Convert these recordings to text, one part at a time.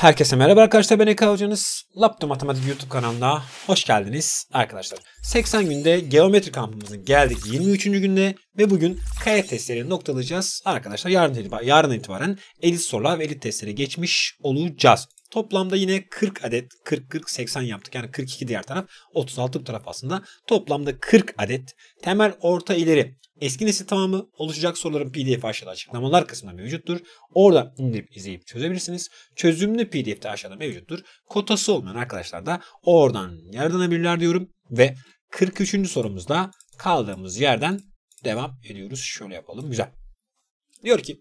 Herkese merhaba arkadaşlar ben Eka Hocanız. Laptop Matematik YouTube kanalına hoş geldiniz arkadaşlar. 80 günde geometri kampımızın geldik 23. günde ve bugün kare testlerini noktalayacağız. Arkadaşlar yarın, itibaren, yarın itibaren elit sorular ve elit testlere geçmiş olacağız. Toplamda yine 40 adet 40-40-80 yaptık. Yani 42 diğer taraf 36 bu taraf aslında. Toplamda 40 adet temel orta ileri eski nesil tamamı oluşacak soruların pdf aşağıda açıklamalar kısmında mevcuttur. Orada indirip izleyip çözebilirsiniz. Çözümlü pdf de aşağıda mevcuttur. Kotası olmayan arkadaşlar da oradan yararlanabilirler diyorum. Ve 43. sorumuzda kaldığımız yerden devam ediyoruz. Şöyle yapalım. Güzel. Diyor ki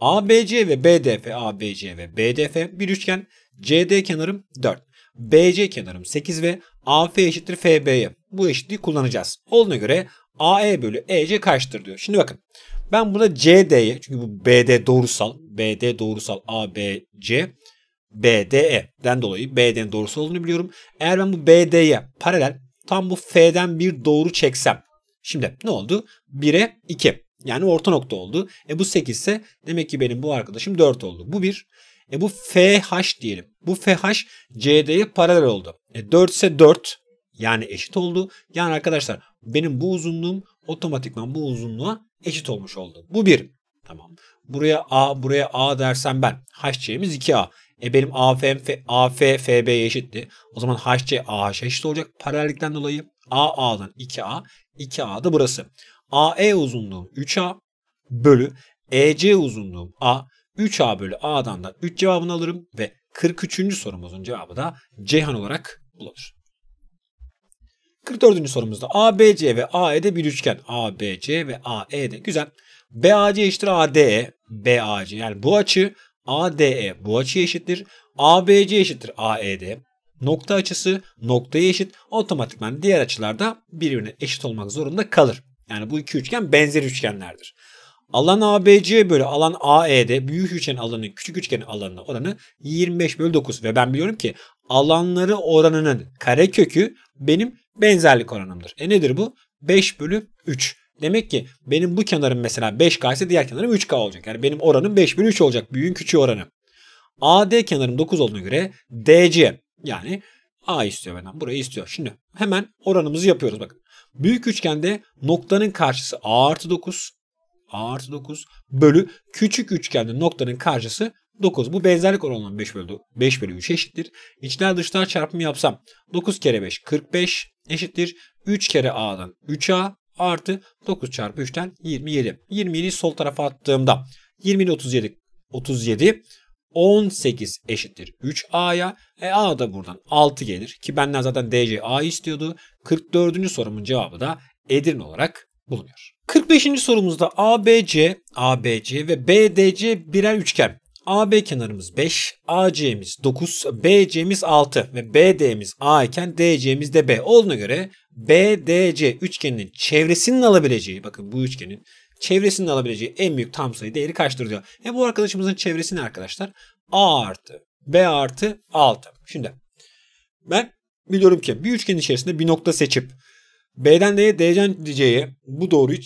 ABC ve BDF, ABC ve BDF bir üçgen CD kenarım 4. BC kenarım 8 ve AF eşittir FB'ye. Bu eşitliği kullanacağız. Olduğuna göre AE bölü EC kaçtır diyor. Şimdi bakın. Ben burada CD'ye çünkü bu BD doğrusal, BD doğrusal ABC BDE'den dolayı BD'nin doğrusu olduğunu biliyorum. Eğer ben bu BD'ye paralel tam bu F'den bir doğru çeksem. Şimdi ne oldu? 1'e 2. Yani orta nokta oldu. E bu 8 ise demek ki benim bu arkadaşım 4 oldu. Bu 1. E bu FH diyelim. Bu FH CD'ye paralel oldu. E 4 ise 4 yani eşit oldu. Yani arkadaşlar benim bu uzunluğum otomatikman bu uzunluğa eşit olmuş oldu. Bu 1. Tamam. Buraya A, buraya A dersem ben. HC'miz 2A. E benim AFM, AF, FB eşitti. O zaman HC, AH eşit olacak. Paralellikten dolayı A, A'dan 2A. 2A da burası. AE uzunluğum 3A bölü EC uzunluğum A 3A bölü A'dan da 3 cevabını alırım ve 43. sorumuzun cevabı da Ceyhan olarak bulunur. 44. sorumuzda ABC ve AE'de bir üçgen. ABC ve AE'de güzel. BAC eşittir ADE. BAC yani bu açı ADE bu açıya eşittir. ABC eşittir AED. Nokta açısı noktaya eşit. Otomatikman diğer açılarda birbirine eşit olmak zorunda kalır. Yani bu iki üçgen benzer üçgenlerdir. Alan ABC bölü alan AE'de büyük üçgen alanının küçük üçgen alanına oranı 25 bölü 9 ve ben biliyorum ki alanları oranının karekökü benim benzerlik oranımdır. E nedir bu? 5 bölü 3. Demek ki benim bu kenarım mesela 5K ise diğer kenarım 3K olacak. Yani benim oranım 5 bölü 3 olacak. Büyüğün küçüğü oranı. AD kenarım 9 olduğuna göre DC yani A istiyor benden. Burayı istiyor. Şimdi hemen oranımızı yapıyoruz bakın. Büyük üçgende noktanın karşısı A artı 9 a artı 9 bölü küçük üçgende noktanın karşısı 9. Bu benzerlik oranının 5 bölü, 5 bölü 3 eşittir. İçler dışlar çarpımı yapsam 9 kere 5 45 eşittir. 3 kere a'dan 3a artı 9 çarpı 3'ten 27. 27'yi sol tarafa attığımda 20'li 37 37 18 eşittir 3A'ya. E A da buradan 6 gelir ki benden zaten DC A istiyordu. 44. sorumun cevabı da Edirne olarak bulunuyor. 45. sorumuzda ABC, ABC ve BDC birer üçgen. AB kenarımız 5, AC'miz 9, BC'miz 6 ve BD'miz A iken DC'miz de B olduğuna göre BDC üçgeninin çevresinin alabileceği, bakın bu üçgenin çevresinin alabileceği en büyük tam sayı değeri kaçtır diyor. E bu arkadaşımızın çevresi ne arkadaşlar? A artı B artı 6. Şimdi ben biliyorum ki bir üçgen içerisinde bir nokta seçip B'den D'ye, D'den D'ye bu doğruyu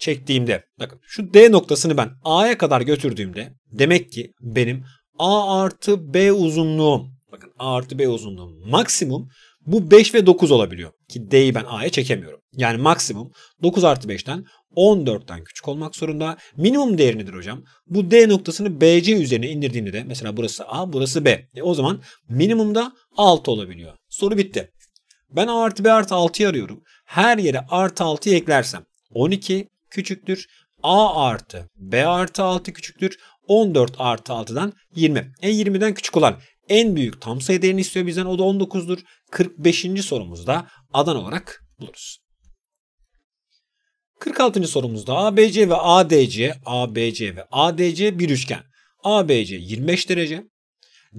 çektiğimde bakın şu D noktasını ben A'ya kadar götürdüğümde demek ki benim A artı B uzunluğum bakın A artı B uzunluğum maksimum bu 5 ve 9 olabiliyor. Ki D'yi ben A'ya çekemiyorum. Yani maksimum 9 artı 5'ten 14'ten küçük olmak zorunda. Minimum değeri nedir hocam? Bu D noktasını BC üzerine indirdiğinde de mesela burası A burası B. E o zaman minimum da 6 olabiliyor. Soru bitti. Ben A artı B artı 6'yı arıyorum. Her yere artı 6'yı eklersem 12 küçüktür. A artı B artı 6 küçüktür. 14 artı 6'dan 20. E 20'den küçük olan en büyük tam sayı değerini istiyor bizden. O da 19'dur. 45. sorumuzda adan olarak buluruz. 46. sorumuzda ABC ve ADC, ABC ve ADC bir üçgen. ABC 25 derece,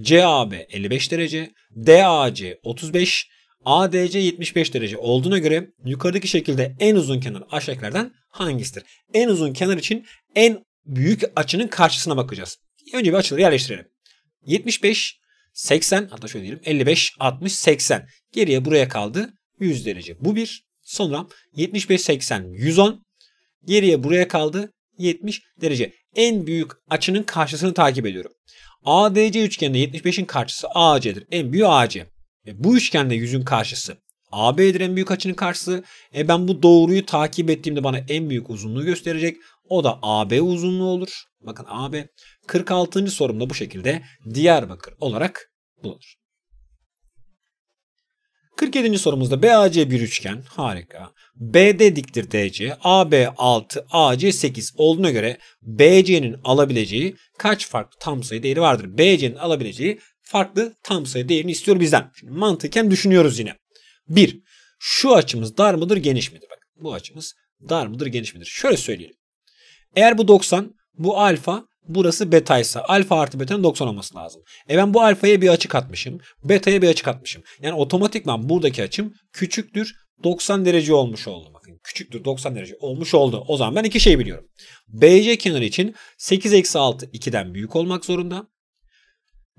CAB 55 derece, DAC 35, ADC 75 derece olduğuna göre yukarıdaki şekilde en uzun kenar aşağıdakilerden hangisidir? En uzun kenar için en büyük açının karşısına bakacağız. Önce bir açıları yerleştirelim. 75, 80 hatta şöyle diyelim 55, 60, 80. Geriye buraya kaldı 100 derece. Bu bir. Sonra 75, 80, 110. Geriye buraya kaldı 70 derece. En büyük açının karşısını takip ediyorum. ADC üçgeninde 75'in karşısı AC'dir. En büyük AC. E, bu üçgende yüzün karşısı AB'dir en büyük açının karşısı. E ben bu doğruyu takip ettiğimde bana en büyük uzunluğu gösterecek. O da AB uzunluğu olur. Bakın AB 46. sorumda bu şekilde Diyarbakır olarak bulunur. 47. sorumuzda BAC bir üçgen. Harika. BD diktir DC. AB 6, AC 8 olduğuna göre BC'nin alabileceği kaç farklı tam sayı değeri vardır? BC'nin alabileceği farklı tam sayı değerini istiyor bizden. Şimdi mantıken düşünüyoruz yine. 1. Şu açımız dar mıdır geniş midir? Bak bu açımız dar mıdır geniş midir? Şöyle söyleyelim. Eğer bu 90 bu alfa burası beta ise alfa artı beta'nın 90 olması lazım. E ben bu alfaya bir açı katmışım. Beta'ya bir açı katmışım. Yani otomatikman buradaki açım küçüktür 90 derece olmuş oldu. Bakın küçüktür 90 derece olmuş oldu. O zaman ben iki şey biliyorum. BC kenarı için 8 eksi 6 2'den büyük olmak zorunda.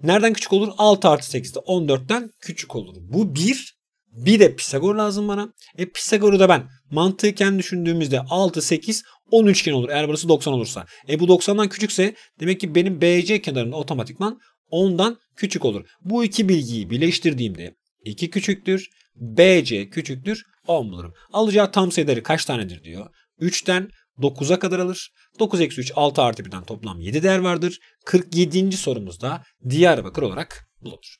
Nereden küçük olur? 6 artı 8'de 14'ten küçük olur. Bu 1. Bir de Pisagor lazım bana. E Pisagor'u da ben mantıken düşündüğümüzde 6, 8, 10 üçgen olur. Eğer burası 90 olursa. E bu 90'dan küçükse demek ki benim BC kenarında otomatikman 10'dan küçük olur. Bu iki bilgiyi birleştirdiğimde 2 küçüktür, BC küçüktür 10 bulurum. Alacağı tam sayıları kaç tanedir diyor. 3'ten 9'a kadar alır. 9 eksi 3 6 artı 1'den toplam 7 değer vardır. 47. sorumuzda Diyarbakır olarak bulunur.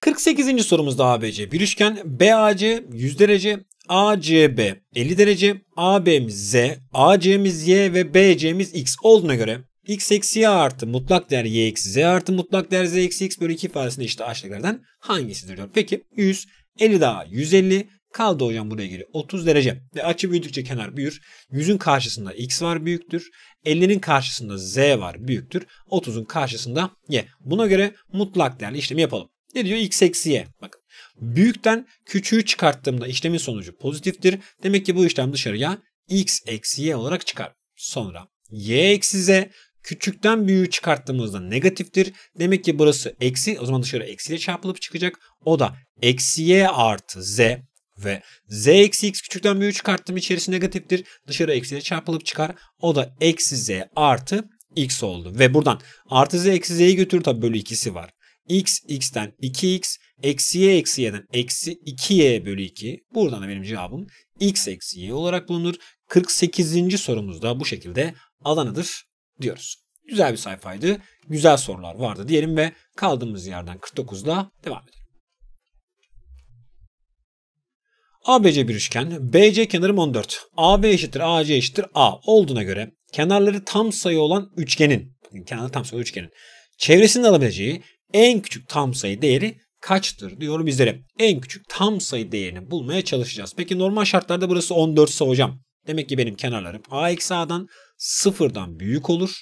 48. sorumuzda ABC bir üçgen. BAC 100 derece, ACB 50 derece, AB'miz Z, AC'miz Y ve BC'miz X olduğuna göre x eksi y artı mutlak değer y eksi z artı mutlak değer z eksi x bölü 2 ifadesinde işte aşağıdakilerden hangisidir diyor. Peki 100, 50 daha 150, Kaldı hocam buraya geliyor. 30 derece. Ve açı büyüdükçe kenar büyür. Yüzün karşısında x var büyüktür. 50'nin karşısında z var büyüktür. 30'un karşısında y. Buna göre mutlak değerli işlemi yapalım. Ne diyor? x eksi y. Bakın. Büyükten küçüğü çıkarttığımda işlemin sonucu pozitiftir. Demek ki bu işlem dışarıya x eksi y olarak çıkar. Sonra y eksi z küçükten büyüğü çıkarttığımızda negatiftir. Demek ki burası eksi. O zaman dışarı eksiyle çarpılıp çıkacak. O da eksi y artı z ve z eksi x küçükten büyüğü çıkarttım içerisi negatiftir. Dışarı eksiyle çarpılıp çıkar. O da eksi z artı x oldu. Ve buradan artı z eksi z'yi götür tabi bölü ikisi var. x x'ten 2x eksi y eksi y'den eksi 2y bölü 2. Buradan da benim cevabım x eksi y olarak bulunur. 48. sorumuz da bu şekilde alanıdır diyoruz. Güzel bir sayfaydı. Güzel sorular vardı diyelim ve kaldığımız yerden 49'da devam edelim. ABC bir üçgen. BC kenarım 14. AB eşittir AC eşittir A olduğuna göre kenarları tam sayı olan üçgenin, kenarları tam sayı üçgenin çevresinin alabileceği en küçük tam sayı değeri kaçtır diyor bizlere. En küçük tam sayı değerini bulmaya çalışacağız. Peki normal şartlarda burası 14 ise hocam. Demek ki benim kenarlarım A eksi A'dan sıfırdan büyük olur.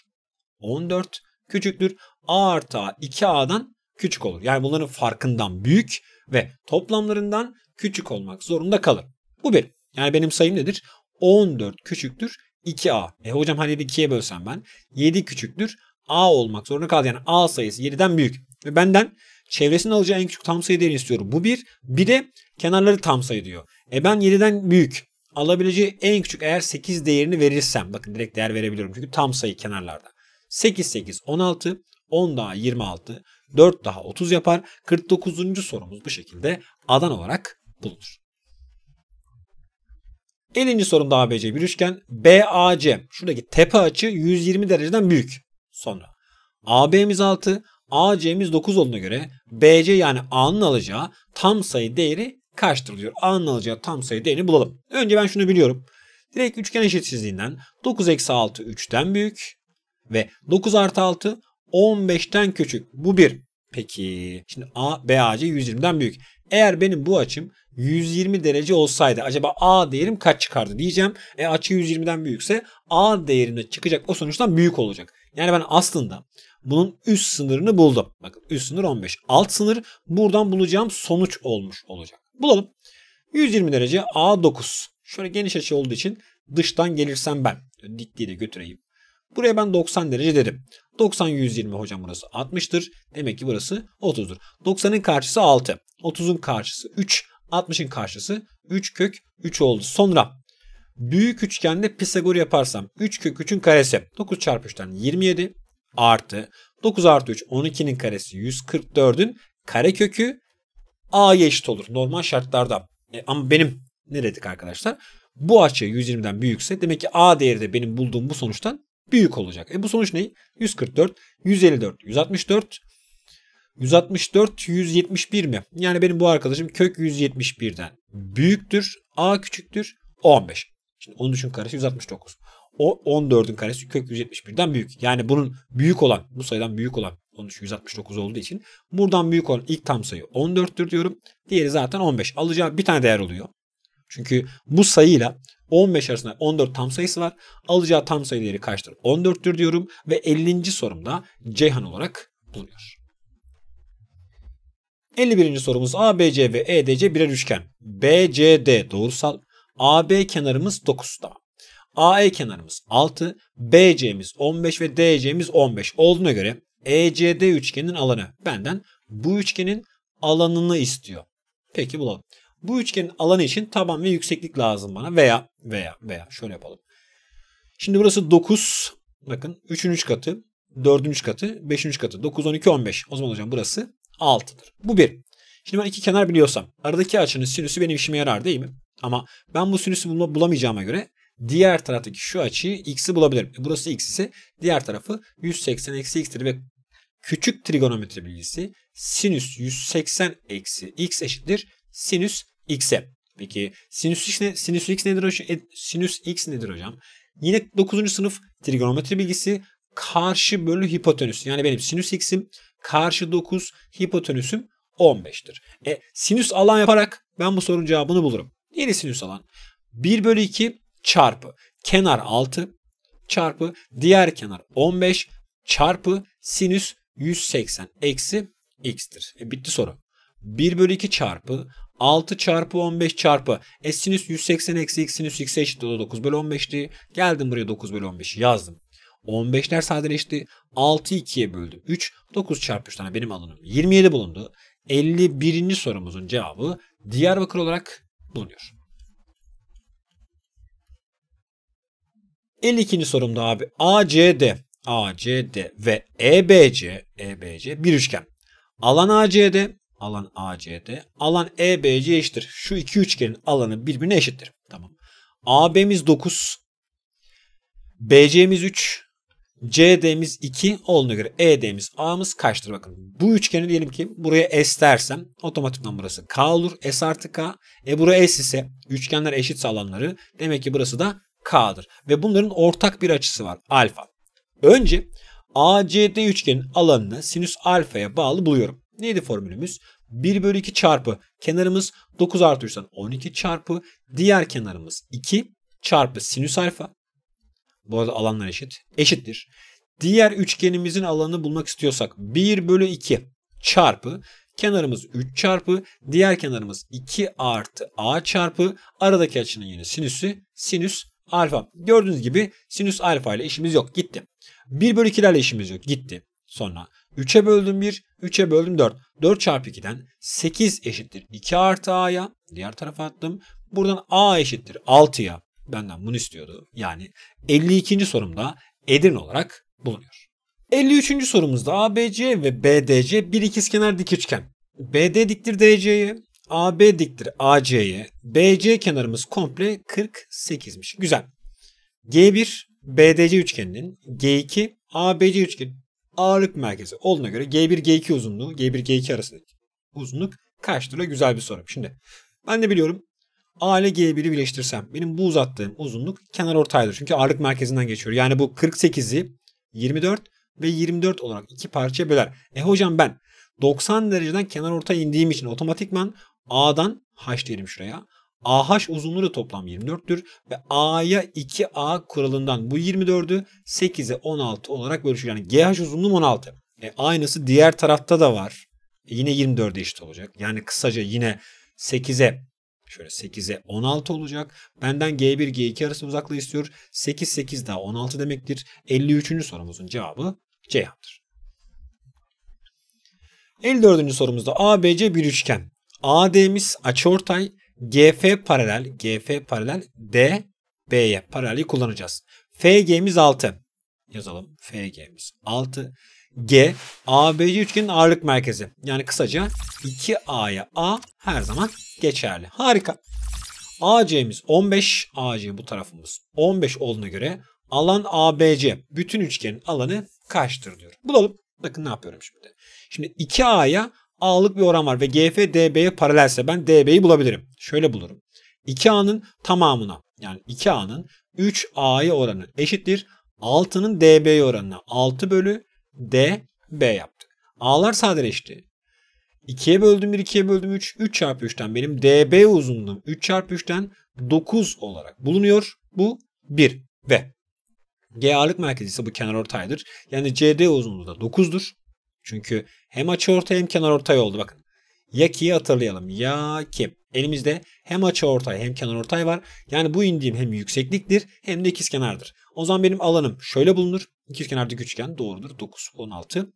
14 küçüktür. A artı A 2A'dan küçük olur. Yani bunların farkından büyük ve toplamlarından küçük olmak zorunda kalır. Bu bir. Yani benim sayım nedir? 14 küçüktür 2A. E hocam hani 2'ye bölsem ben 7 küçüktür A olmak zorunda kaldı. Yani A sayısı 7'den büyük. Ve benden çevresinin alacağı en küçük tam sayı değerini istiyorum. Bu bir. Bir de kenarları tam sayı diyor. E ben 7'den büyük alabileceği en küçük eğer 8 değerini verirsem. Bakın direkt değer verebiliyorum çünkü tam sayı kenarlarda. 8, 8, 16, 10 daha 26, 4 daha 30 yapar. 49. sorumuz bu şekilde adan olarak bulunur. 50. sorumda ABC bir üçgen. BAC şuradaki tepe açı 120 dereceden büyük. Sonra AB'miz 6, AC'miz 9 olduğuna göre BC yani A'nın alacağı tam sayı değeri kaçtır diyor. A'nın alacağı tam sayı değerini bulalım. Önce ben şunu biliyorum. Direkt üçgen eşitsizliğinden 9 eksi 6 3'ten büyük ve 9 artı 6 15'ten küçük. Bu bir. Peki şimdi A BAC 120'den büyük. Eğer benim bu açım 120 derece olsaydı acaba A değerim kaç çıkardı diyeceğim. E açı 120'den büyükse A değerinde çıkacak o sonuçtan büyük olacak. Yani ben aslında bunun üst sınırını buldum. Bakın üst sınır 15. Alt sınır buradan bulacağım sonuç olmuş olacak. Bulalım. 120 derece A9. Şöyle geniş açı olduğu için dıştan gelirsem ben. Dikliği de götüreyim. Buraya ben 90 derece dedim. 90 120 hocam burası 60'tır. Demek ki burası 30'dur. 90'ın karşısı 6. 30'un karşısı 3. 60'ın karşısı 3 kök 3 oldu. Sonra büyük üçgende Pisagor yaparsam 3 kök 3'ün karesi 9 çarpı 3'ten 27 artı 9 artı 3 12'nin karesi 144'ün kare kökü a'ya eşit olur normal şartlarda. E, ama benim ne dedik arkadaşlar? Bu açı 120'den büyükse demek ki a değeri de benim bulduğum bu sonuçtan büyük olacak. E bu sonuç ne? 144, 154, 164, 164, 171 mi? Yani benim bu arkadaşım kök 171'den büyüktür. A küçüktür. 15. Şimdi 13'ün karesi 169. O 14'ün karesi kök 171'den büyük. Yani bunun büyük olan, bu sayıdan büyük olan 13 169 olduğu için buradan büyük olan ilk tam sayı 14'tür diyorum. Diğeri zaten 15. Alacağı bir tane değer oluyor. Çünkü bu sayıyla 15 arasında 14 tam sayısı var. Alacağı tam sayıları kaçtır? 14'tür diyorum ve 50. sorumda Ceyhan olarak bulunuyor. 51. sorumuz ABC ve EDC birer üçgen. BCD doğrusal. AB kenarımız 9. Tamam. AE kenarımız 6, BC'miz 15 ve DC'miz 15 olduğuna göre ECD üçgenin alanı benden bu üçgenin alanını istiyor. Peki bulalım. Bu üçgenin alanı için taban ve yükseklik lazım bana veya veya veya şöyle yapalım. Şimdi burası 9 bakın 3'ün 3 katı 4'ün 3 katı 5'ün 3 katı 9 12 15 o zaman hocam burası 6'dır. Bu 1. Şimdi ben iki kenar biliyorsam aradaki açının sinüsü benim işime yarar değil mi? Ama ben bu sinüsü bulma, bulamayacağıma göre diğer taraftaki şu açıyı x'i bulabilirim. E, burası x ise diğer tarafı 180 eksi x'tir ve küçük trigonometri bilgisi sinüs 180 eksi x eşittir sinüs x'e. Peki sinüs x, ne, sinüs x nedir hocam? E, sinüs x nedir hocam? Yine 9. sınıf trigonometri bilgisi karşı bölü hipotenüs. Yani benim sinüs x'im karşı 9, hipotenüsüm 15'tir. E, sinüs alan yaparak ben bu sorunun cevabını bulurum. Yeni sinüs alan. 1 bölü 2 çarpı kenar 6 çarpı diğer kenar 15 çarpı sinüs 180 eksi x'tir. E, bitti soru. 1 bölü 2 çarpı 6 çarpı 15 çarpı s e, sinüs 180 eksi x sinüs x eşit oldu 9 bölü 15'ti. Geldim buraya 9 bölü 15'i yazdım. 15'ler sadeleşti. 6 2'ye böldüm. 3 9 çarpı 3 tane benim alanım 27 bulundu. 51. sorumuzun cevabı Diyarbakır olarak bulunuyor. 52. sorumda abi ACD ACD ve EBC EBC bir üçgen. Alan ACD, alan ACD. Alan EBC eşittir. Şu iki üçgenin alanı birbirine eşittir. Tamam. AB'miz 9. BC'miz 3. CD'miz 2 olduğuna göre ED'miz A'mız kaçtır? Bakın bu üçgeni diyelim ki buraya S dersem otomatikman burası K olur. S artı K. E buraya S ise üçgenler eşitse alanları demek ki burası da K'dır. Ve bunların ortak bir açısı var alfa. Önce ACD üçgenin alanını sinüs alfaya bağlı buluyorum. Neydi formülümüz? 1 bölü 2 çarpı kenarımız 9 artı 3'ten 12 çarpı diğer kenarımız 2 çarpı sinüs alfa. Bu arada alanlar eşit. Eşittir. Diğer üçgenimizin alanını bulmak istiyorsak 1 bölü 2 çarpı kenarımız 3 çarpı diğer kenarımız 2 artı a çarpı aradaki açının yeni sinüsü sinüs alfa. Gördüğünüz gibi sinüs alfa ile işimiz yok gitti. 1 bölü ile işimiz yok gitti. Sonra 3'e böldüm 1, 3'e böldüm 4. 4 çarpı 2'den 8 eşittir 2 artı a'ya. Diğer tarafa attım. Buradan a eşittir 6'ya. Benden bunu istiyordu. Yani 52. sorumda Edirne olarak bulunuyor. 53. sorumuzda ABC ve BDC bir ikizkenar dik üçgen. BD diktir DC'ye, AB diktir AC'ye, BC kenarımız komple 48'miş. Güzel. G1 BDC üçgeninin, G2 ABC üçgeni ağırlık merkezi olduğuna göre G1 G2 uzunluğu, G1 G2 arasındaki uzunluk kaçtır? Güzel bir soru. Şimdi ben de biliyorum A ile G1'i birleştirsem benim bu uzattığım uzunluk kenar ortaydır. Çünkü ağırlık merkezinden geçiyor. Yani bu 48'i 24 ve 24 olarak iki parçaya böler. E hocam ben 90 dereceden kenar ortaya indiğim için otomatikman A'dan H diyelim şuraya. AH uzunluğu da toplam 24'tür ve A'ya 2A kuralından bu 24'ü 8'e 16 olarak bölüşür. Yani GH uzunluğum 16. E, aynısı diğer tarafta da var. E, yine 24'e eşit olacak. Yani kısaca yine 8'e şöyle 8'e 16 olacak. Benden G1 G2 arası uzaklığı istiyor. 8 8 daha 16 demektir. 53. sorumuzun cevabı Ceyhan'dır. 54. sorumuzda ABC bir üçgen. AD'miz açıortay, GF paralel, GF paralel D B'ye paraleli kullanacağız. FG'miz 6. Yazalım. FG'miz 6. G ABC üçgenin ağırlık merkezi. Yani kısaca 2A'ya A her zaman geçerli. Harika. AC'miz 15. AC bu tarafımız 15 olduğuna göre alan ABC bütün üçgenin alanı kaçtır diyor. Bulalım. Bakın ne yapıyorum şimdi. Şimdi 2A'ya A'lık bir oran var ve GF DB'ye paralelse ben DB'yi bulabilirim. Şöyle bulurum. 2A'nın tamamına yani 2A'nın 3A'ya oranı eşittir. 6'nın DB'ye oranına 6 bölü DB yaptık. A'lar sadeleşti. 2'ye böldüm 1, 2'ye böldüm 3. 3 çarpı 3'ten benim DB uzunluğum 3 çarpı 3'ten 9 olarak bulunuyor. Bu 1 ve G ağırlık merkezi ise bu kenar ortaydır. Yani CD uzunluğu da 9'dur. Çünkü hem açı orta hem kenar ortay oldu bakın. Yaki'yi hatırlayalım. Yaki. Elimizde hem açı ortay hem kenar ortay var. Yani bu indiğim hem yüksekliktir hem de ikizkenardır. O zaman benim alanım şöyle bulunur. İkizkenar dik üçgen doğrudur. 9, 16.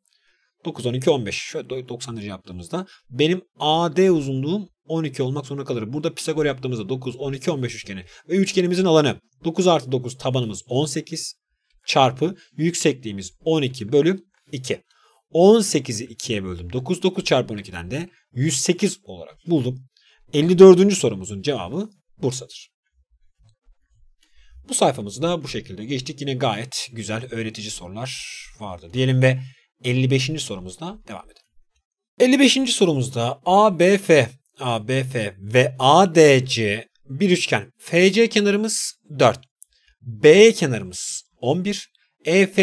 9, 12, 15. Şöyle 90 derece yaptığımızda benim AD uzunluğum 12 olmak zorunda kalır. Burada Pisagor yaptığımızda 9, 12, 15 üçgeni ve üçgenimizin alanı 9 artı 9 tabanımız 18 çarpı yüksekliğimiz 12 bölü 2. 18'i 2'ye böldüm. 9 9 çarpı 12'den de 108 olarak buldum. 54. sorumuzun cevabı Bursa'dır. Bu sayfamızı da bu şekilde geçtik. Yine gayet güzel öğretici sorular vardı diyelim ve 55. sorumuzda devam edelim. 55. sorumuzda ABF, ABF ve ADC bir üçgen. FC kenarımız 4. B kenarımız 11. EFC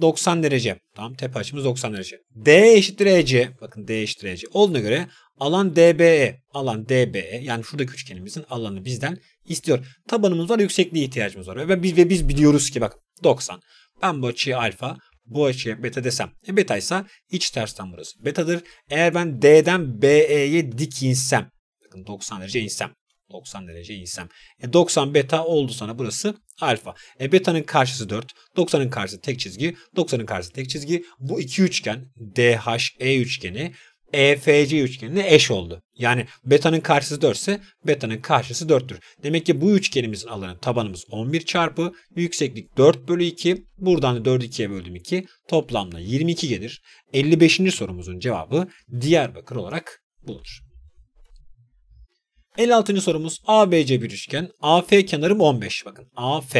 90 derece. Tamam tepe açımız 90 derece. D eşittir EC. Bakın D eşittir EC. Olduğuna göre alan DBE. Alan DBE yani şuradaki üçgenimizin alanı bizden istiyor. Tabanımız var yüksekliğe ihtiyacımız var. Ve biz, ve biz biliyoruz ki bak 90. Ben bu açıyı alfa bu açıya beta desem. E beta ise iç tersten burası betadır. Eğer ben D'den BE'ye dik insem. Bakın 90 derece insem. 90 derece eğilsem. E 90 beta oldu sana burası alfa. E beta'nın karşısı 4. 90'ın karşısı tek çizgi. 90'ın karşısı tek çizgi. Bu iki üçgen DHE üçgeni EFC üçgenine eş oldu. Yani beta'nın karşısı 4 ise beta'nın karşısı 4'tür. Demek ki bu üçgenimizin alanı tabanımız 11 çarpı yükseklik 4 bölü 2. Buradan da 4'ü 2'ye böldüm 2. Toplamda 22 gelir. 55. sorumuzun cevabı Diyarbakır olarak bulunur. 56. sorumuz ABC bir üçgen. AF kenarım 15. Bakın AF.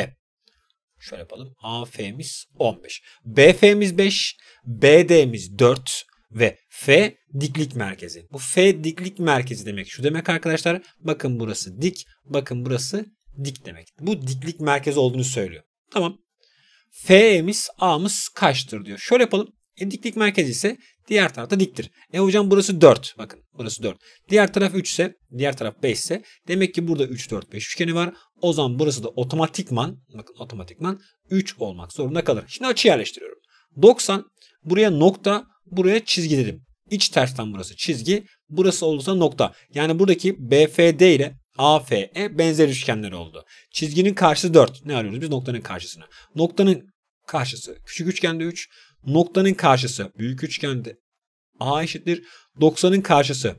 Şöyle yapalım. AF'miz 15. BF'miz 5. BD'miz 4 ve F diklik merkezi. Bu F diklik merkezi demek şu demek arkadaşlar. Bakın burası dik, bakın burası dik demek. Bu diklik merkezi olduğunu söylüyor. Tamam. F'miz A'mız kaçtır diyor. Şöyle yapalım. E, diklik merkezi ise Diğer tarafta diktir. E hocam burası 4. Bakın burası 4. Diğer taraf 3 ise diğer taraf 5 ise demek ki burada 3, 4, 5 üçgeni var. O zaman burası da otomatikman bakın otomatikman 3 olmak zorunda kalır. Şimdi açı yerleştiriyorum. 90 buraya nokta buraya çizgi dedim. İç tersten burası çizgi. Burası olursa nokta. Yani buradaki BFD ile AFE benzer üçgenler oldu. Çizginin karşısı 4. Ne arıyoruz biz? Noktanın karşısını. Noktanın karşısı küçük üçgende 3 noktanın karşısı büyük üçgende a eşittir 90'ın karşısı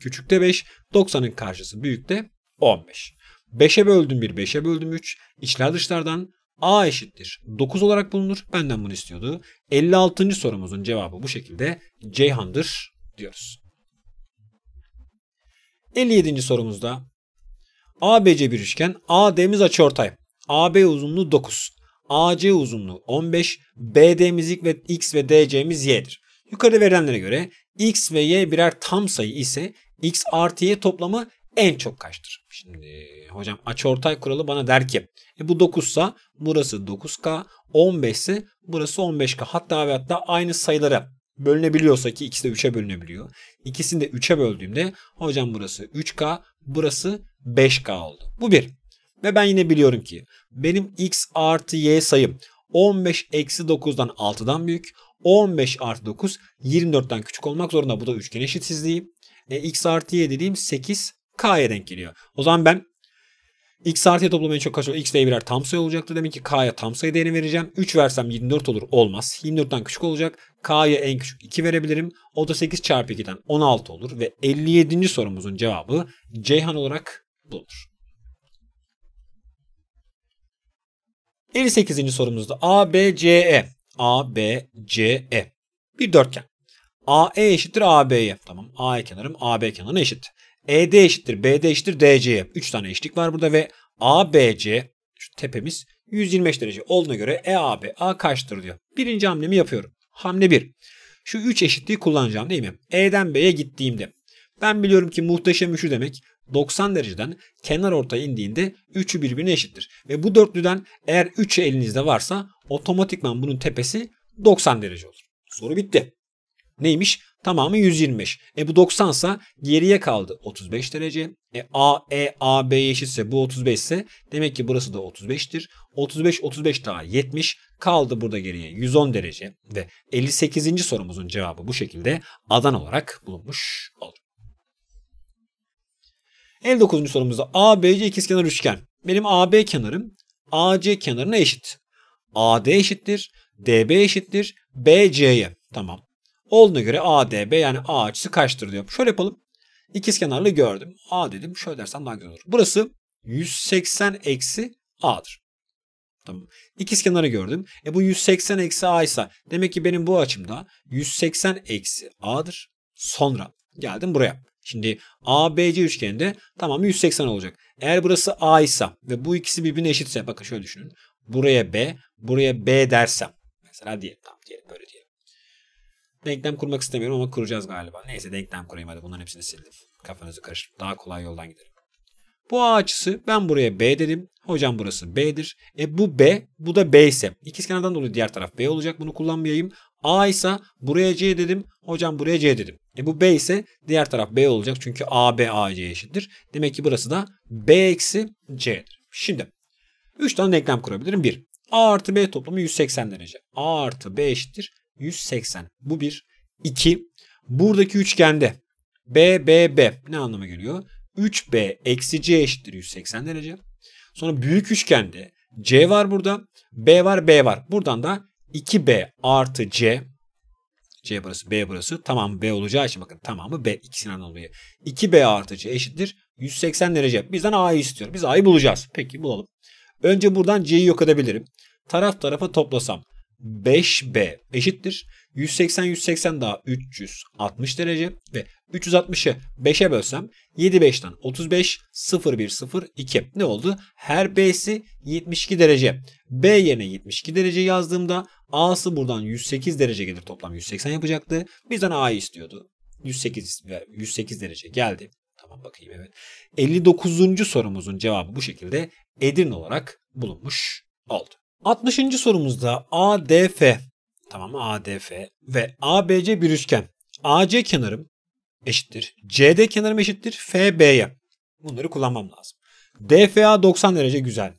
küçükte 5, 90'ın karşısı büyükte 15. 5'e böldüm 1, 5'e böldüm 3. İçler dışlardan a eşittir 9 olarak bulunur. Benden bunu istiyordu. 56. sorumuzun cevabı bu şekilde Ceyhan'dır diyoruz. 57. sorumuzda ABC bir üçgen AD'miz açıortay. AB uzunluğu 9. AC uzunluğu 15, BD ilk ve X ve DC'miz Y'dir. Yukarıda verilenlere göre X ve Y birer tam sayı ise X artı Y toplamı en çok kaçtır? Şimdi hocam açıortay kuralı bana der ki e bu 9 burası 9K, 15 ise burası 15K. Hatta ve hatta aynı sayılara bölünebiliyorsa ki ikisi de 3'e bölünebiliyor. İkisini de 3'e böldüğümde hocam burası 3K, burası 5K oldu. Bu bir. Ve ben yine biliyorum ki benim x artı y sayım 15 eksi 9'dan 6'dan büyük. 15 artı 9 24'ten küçük olmak zorunda. Bu da üçgen eşitsizliği. E, x artı y dediğim 8 k'ya denk geliyor. O zaman ben x artı y toplamı en çok kaç olur? x de birer tam sayı olacaktı. Demek ki k'ya tam sayı değerini vereceğim. 3 versem 24 olur. Olmaz. 24'ten küçük olacak. k'ya en küçük 2 verebilirim. O da 8 çarpı 2'den 16 olur. Ve 57. sorumuzun cevabı Ceyhan olarak bulunur. 58. sorumuzda ABCE ABCE bir dörtgen. AE eşittir AB'ye. Tamam. AE kenarım AB kenarına eşit. ED eşittir BD eşittir DC'ye. 3 tane eşitlik var burada ve ABC şu tepemiz 125 derece olduğuna göre EAB A kaçtır diyor. Birinci hamlemi yapıyorum. Hamle 1. Şu 3 eşitliği kullanacağım değil mi? E'den B'ye gittiğimde. Ben biliyorum ki muhteşem üçü demek 90 dereceden kenar ortaya indiğinde üçü birbirine eşittir. Ve bu dörtlüden eğer 3'ü elinizde varsa otomatikman bunun tepesi 90 derece olur. Soru bitti. Neymiş? Tamamı 125. E bu 90 sa geriye kaldı 35 derece. E A, E, A, B eşitse bu 35 ise demek ki burası da 35'tir. 35, 35 daha 70. Kaldı burada geriye 110 derece. Ve 58. sorumuzun cevabı bu şekilde adan olarak bulunmuş olur. 59. sorumuzda ABC ikizkenar üçgen. Benim AB kenarım AC kenarına eşit. AD eşittir, DB eşittir, BC'ye. Tamam. Olduğuna göre ADB yani A açısı kaçtır diyor. Şöyle yapalım. İkizkenarlı gördüm. A dedim. Şöyle dersem daha güzel olur. Burası 180 eksi A'dır. Tamam. İkizkenarı gördüm. E bu 180 eksi A ise demek ki benim bu açımda 180 eksi A'dır. Sonra geldim buraya. Şimdi ABC üçgeninde tamamı 180 olacak. Eğer burası A ise ve bu ikisi birbirine eşitse bakın şöyle düşünün. Buraya B, buraya B dersem mesela diyelim tamam diyelim böyle diyelim. Denklem kurmak istemiyorum ama kuracağız galiba. Neyse denklem kurayım hadi bunların hepsini sildim. Kafanızı karıştırıp daha kolay yoldan gidelim. Bu A açısı ben buraya B dedim. Hocam burası B'dir. E bu B bu da B ise ikizkenardan dolayı diğer taraf B olacak bunu kullanmayayım. A ise buraya C dedim. Hocam buraya C dedim. E bu B ise diğer taraf B olacak çünkü a b a c eşittir. Demek ki burası da B eksi C'dir. Şimdi 3 tane denklem kurabilirim. 1. A artı B toplamı 180 derece. A artı B eşittir 180. Bu bir. 2. Buradaki üçgende B, B, B ne anlama geliyor? 3B eksi C eşittir 180 derece. Sonra büyük üçgende C var burada. B var, B var. Buradan da 2B artı C C burası B burası. Tamam B olacağı için bakın tamamı B. İkisinden dolayı. 2B artı C eşittir. 180 derece. Bizden A'yı istiyor. Biz A'yı bulacağız. Peki bulalım. Önce buradan C'yi yok edebilirim. Taraf tarafa toplasam. 5B eşittir. 180 180 daha 360 derece ve 360'ı 5'e bölsem 7 5'ten 35 0 1 0 2 ne oldu? Her B'si 72 derece. B yerine 72 derece yazdığımda A'sı buradan 108 derece gelir toplam 180 yapacaktı. Bizden A'yı istiyordu. 108 ve 108 derece geldi. Tamam bakayım evet. 59. sorumuzun cevabı bu şekilde Edirne olarak bulunmuş oldu. 60. sorumuzda ADF tamam ADF ve ABC bir üçgen. AC kenarım eşittir. CD kenarım eşittir FB'ye. Bunları kullanmam lazım. DFA 90 derece güzel.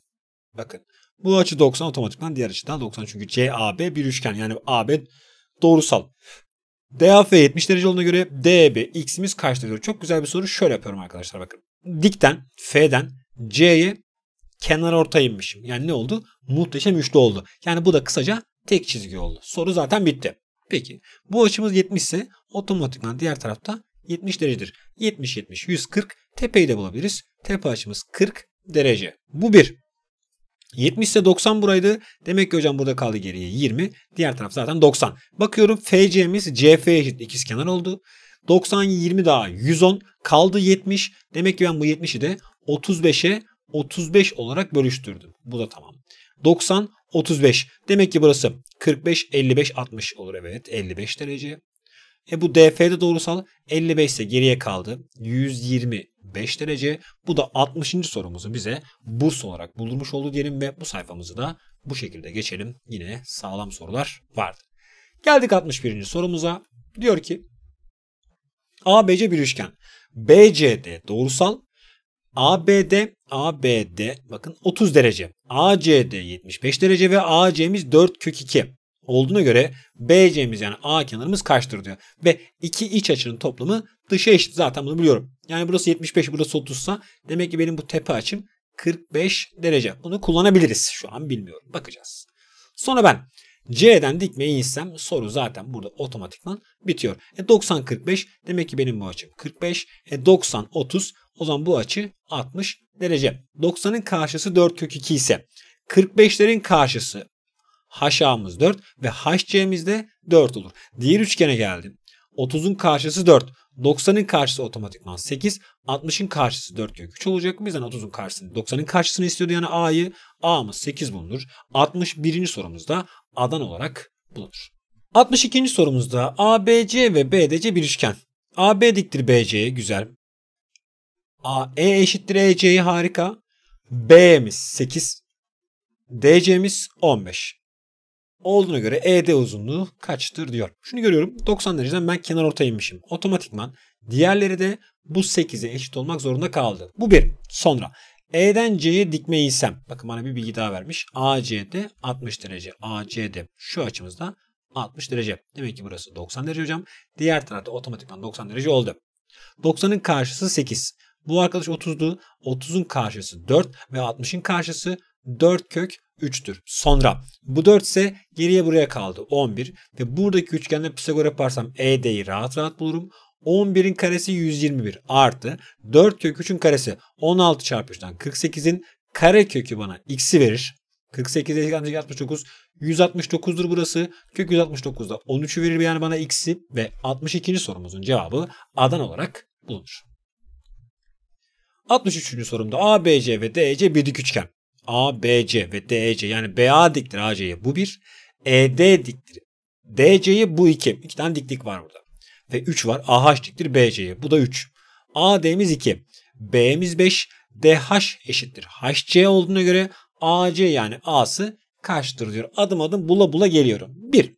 Bakın bu açı 90 otomatikman diğer açıdan 90 çünkü CAB bir üçgen yani AB doğrusal. DAF 70 derece olduğuna göre DB x'imiz kaç derece? Çok güzel bir soru. Şöyle yapıyorum arkadaşlar bakın. Dikten F'den C'ye kenar orta Yani ne oldu? Muhteşem üçlü oldu. Yani bu da kısaca tek çizgi oldu. Soru zaten bitti. Peki bu açımız 70 ise otomatikman diğer tarafta 70 derecedir. 70 70 140 tepeyi de bulabiliriz. Tepe açımız 40 derece. Bu bir. 70 ise 90 buraydı. Demek ki hocam burada kaldı geriye 20. Diğer taraf zaten 90. Bakıyorum FC'miz CF eşit ikiz kenar oldu. 90 20 daha 110 kaldı 70. Demek ki ben bu 70'i de 35'e 35 olarak bölüştürdüm. Bu da tamam. 90 35. Demek ki burası 45 55 60 olur evet. 55 derece. E bu DF'de doğrusal 55 ise geriye kaldı. 125 derece. Bu da 60. sorumuzu bize burs olarak buldurmuş oldu diyelim ve bu sayfamızı da bu şekilde geçelim. Yine sağlam sorular vardı. Geldik 61. sorumuza. Diyor ki ABC bir üçgen. BCD doğrusal ABD, ABD bakın 30 derece. ACD 75 derece ve AC'miz 4 kök 2 olduğuna göre BC'miz yani A kenarımız kaçtır diyor. Ve iki iç açının toplamı dışa eşit zaten bunu biliyorum. Yani burası 75 burası 30 sa demek ki benim bu tepe açım 45 derece. Bunu kullanabiliriz. Şu an bilmiyorum. Bakacağız. Sonra ben C'den dikmeyi insem soru zaten burada otomatikman bitiyor. E 90 45 demek ki benim bu açım 45. E 90 30 o zaman bu açı 60 derece. 90'ın karşısı 4 kök 2 ise 45'lerin karşısı HA'mız 4 ve HC'miz de 4 olur. Diğer üçgene geldim. 30'un karşısı 4. 90'ın karşısı otomatikman 8. 60'ın karşısı 4 kök 3 olacak. O yüzden 30'un karşısını 90'ın karşısını istiyordu yani A'yı. A'mız 8 bulunur. 61. sorumuzda adan olarak bulunur. 62. sorumuzda ABC ve BDC bir üçgen. AB diktir BC'ye güzel. AE eşittir EC'ye harika. B'miz 8. DC'miz 15 olduğuna göre ED uzunluğu kaçtır diyor. Şunu görüyorum 90 dereceden ben kenar ortaya Otomatikman diğerleri de bu 8'e eşit olmak zorunda kaldı. Bu bir. Sonra E'den C'ye dikme isem. Bakın bana bir bilgi daha vermiş. ACD 60 derece. ACD şu açımızda 60 derece. Demek ki burası 90 derece hocam. Diğer tarafta otomatikman 90 derece oldu. 90'ın karşısı 8. Bu arkadaş 30'du. 30'un karşısı 4 ve 60'ın karşısı 4 kök 3'tür. Sonra bu 4 ise geriye buraya kaldı 11 ve buradaki üçgende Pisagor yaparsam ED'yi rahat rahat bulurum. 11'in karesi 121 artı 4 kök 3'ün karesi 16 çarpı 3'ten 48'in kare kökü bana x'i verir. 48 eşitlenecek 69. 169'dur burası. Kök 169'da 13'ü verir yani bana x'i ve 62. sorumuzun cevabı Adan olarak bulunur. 63. sorumda ABC ve e, bir dik üçgen. A, B, C ve D, e, C. yani BA diktir AC'ye bu bir. ED diktir DC'ye bu iki. İki tane diklik var burada. Ve 3 var. AH diktir BC'ye. Bu da 3. AD'miz 2. B'miz 5. DH eşittir. HC olduğuna göre AC yani A'sı kaçtır diyor. Adım adım bula bula geliyorum. 1.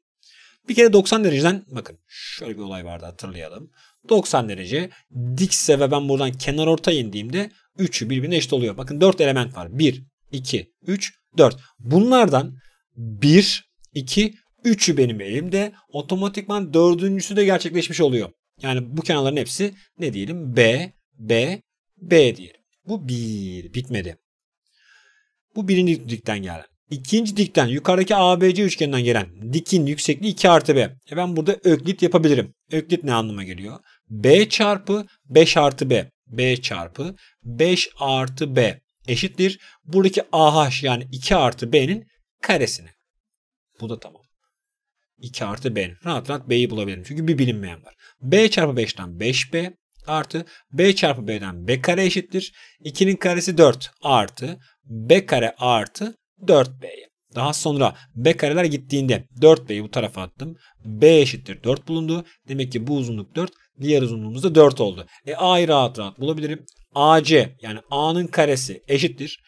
Bir kere 90 dereceden bakın şöyle bir olay vardı hatırlayalım. 90 derece dikse ve ben buradan kenar orta indiğimde 3'ü birbirine eşit oluyor. Bakın 4 element var. 1, 2, 3, 4. Bunlardan 1, 2, 3'ü benim elimde. Otomatikman dördüncüsü de gerçekleşmiş oluyor. Yani bu kenarların hepsi ne diyelim? B, B, B diyelim. Bu bir bitmedi. Bu birinci dikten gelen. İkinci dikten yukarıdaki ABC üçgeninden gelen dikin yüksekliği 2 artı B. E ben burada öklit yapabilirim. Öklit ne anlama geliyor? B çarpı 5 artı B. B çarpı 5 artı B eşittir. Buradaki AH yani 2 artı B'nin karesine. Bu da tamam. 2 artı B'nin. Rahat rahat B'yi bulabilirim. Çünkü bir bilinmeyen var. B çarpı 5'ten 5B artı B çarpı B'den B kare eşittir. 2'nin karesi 4 artı B kare artı 4B'ye. Daha sonra B kareler gittiğinde 4B'yi bu tarafa attım. B eşittir 4 bulundu. Demek ki bu uzunluk 4. Diğer uzunluğumuz da 4 oldu. E A'yı rahat rahat bulabilirim. AC yani A'nın karesi eşittir.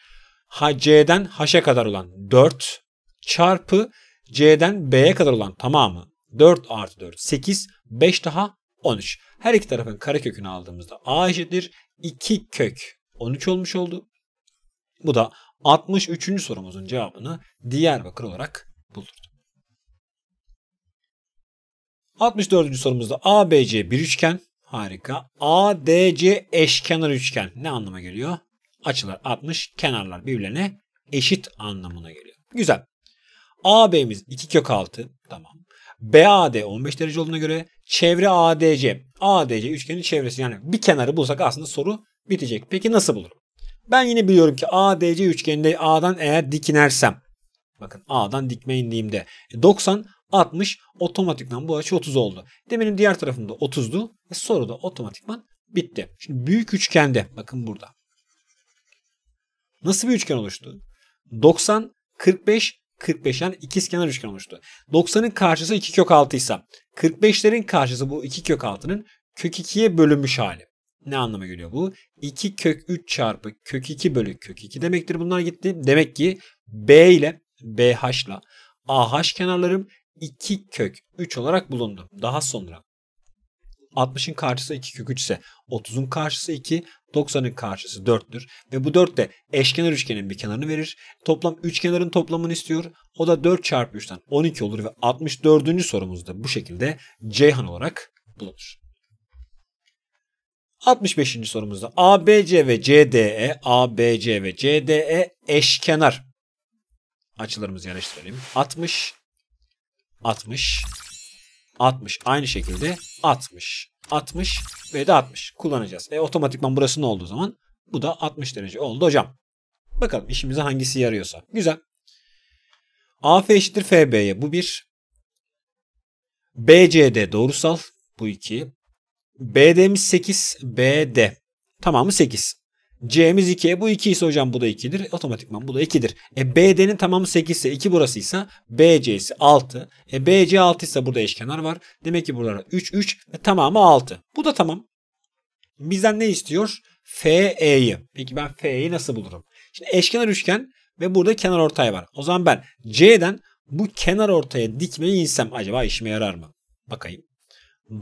Ha, C'den H'e kadar olan 4 çarpı C'den B'ye kadar olan tamamı 4 artı 4 8 5 daha 13. Her iki tarafın karekökünü aldığımızda A eşittir 2 kök 13 olmuş oldu. Bu da 63. sorumuzun cevabını diğer Diyarbakır olarak bulduk. 64. sorumuzda ABC bir üçgen Harika. ADC eşkenar üçgen ne anlama geliyor? Açılar 60, kenarlar birbirlerine eşit anlamına geliyor. Güzel. AB'miz 2 kök 6. Tamam. BAD 15 derece olduğuna göre çevre ADC. ADC üçgenin çevresi yani bir kenarı bulsak aslında soru bitecek. Peki nasıl bulurum? Ben yine biliyorum ki ADC üçgeninde A'dan eğer dikinersem, bakın A'dan dikme indiğimde 90 e, 60 otomatikman bu açı 30 oldu. Demenin diğer tarafında 30'du ve soru da otomatikman bitti. Şimdi büyük üçgende bakın burada. Nasıl bir üçgen oluştu? 90, 45, 45 yani ikizkenar üçgen oluştu. 90'ın karşısı 2 kök 6 ise 45'lerin karşısı bu 2 kök 6'nın kök 2'ye bölünmüş hali. Ne anlama geliyor bu? 2 kök 3 çarpı kök 2 bölü kök 2 demektir. Bunlar gitti. Demek ki B ile BH ile AH kenarlarım 2 kök 3 olarak bulundu. Daha sonra 60'ın karşısı 2 kök 3 ise 30'un karşısı 2, 90'ın karşısı 4'tür. Ve bu 4 de eşkenar üçgenin bir kenarını verir. Toplam üç toplamını istiyor. O da 4 çarpı 3'ten 12 olur ve 64. sorumuzda bu şekilde Ceyhan olarak bulunur. 65. sorumuzda ABC ve CDE, ABC ve CDE eşkenar açılarımızı yerleştirelim. 60, 60, 60. Aynı şekilde 60, 60 ve de 60 kullanacağız. E otomatikman burası ne olduğu zaman? Bu da 60 derece oldu hocam. Bakalım işimize hangisi yarıyorsa. Güzel. AF eşittir FB'ye bu 1. BCD doğrusal bu 2. BD'miz 8. BD tamamı 8. C'miz 2. Bu 2 ise hocam bu da 2'dir. Otomatikman bu da 2'dir. E BD'nin tamamı 8 ise 2 burasıysa BC'si 6. E BC 6 ise burada eşkenar var. Demek ki buralara 3 3 ve tamamı 6. Bu da tamam. Bizden ne istiyor? FE'yi. Peki ben FE'yi nasıl bulurum? Şimdi eşkenar üçgen ve burada kenar ortay var. O zaman ben C'den bu kenar ortaya dikmeyi insem acaba işime yarar mı? Bakayım.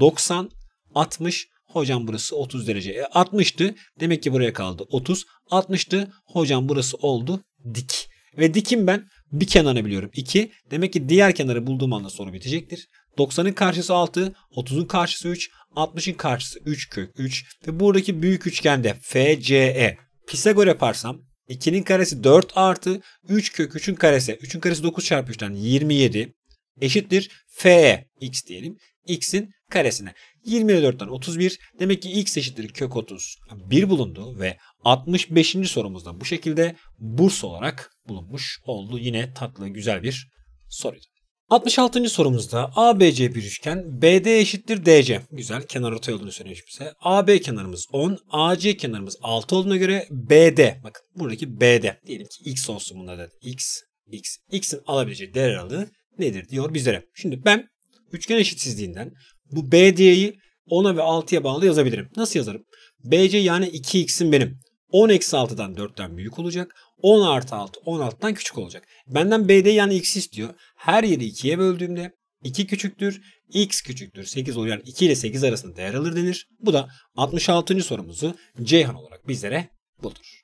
90, 60, Hocam burası 30 derece. E, 60'tı. Demek ki buraya kaldı 30. 60'tı. Hocam burası oldu dik. Ve dikim ben bir kenarını biliyorum. 2. Demek ki diğer kenarı bulduğum anda soru bitecektir. 90'ın karşısı 6, 30'un karşısı 3, 60'ın karşısı 3 kök 3 ve buradaki büyük üçgende FCE. Pisagor yaparsam 2'nin karesi 4 artı 3 kök 3'ün karesi. 3'ün karesi 9 çarpı 3'ten 27 eşittir FE x diyelim x'in karesine. 24'ten 31 demek ki x eşittir kök 30 1 bulundu ve 65. sorumuzda bu şekilde burs olarak bulunmuş oldu. Yine tatlı güzel bir soruydu. 66. sorumuzda ABC bir üçgen BD eşittir DC. Güzel kenar ortay olduğunu söylemiş bize. AB kenarımız 10, AC kenarımız 6 olduğuna göre BD. Bakın buradaki BD. Diyelim ki X olsun bunda da. X, X. X'in alabileceği değer aralığı nedir diyor bizlere. Şimdi ben Üçgen eşitsizliğinden bu BD'yi diyeyi 10'a ve 6'ya bağlı yazabilirim. Nasıl yazarım? BC yani 2x'im benim. 10 eksi 6'dan 4'ten büyük olacak. 10 artı 6 16'dan küçük olacak. Benden BD yani x istiyor. Her yeri 2'ye böldüğümde 2 küçüktür, x küçüktür 8 oluyor. Yani 2 ile 8 arasında değer alır denir. Bu da 66. sorumuzu Ceyhan olarak bizlere bulur.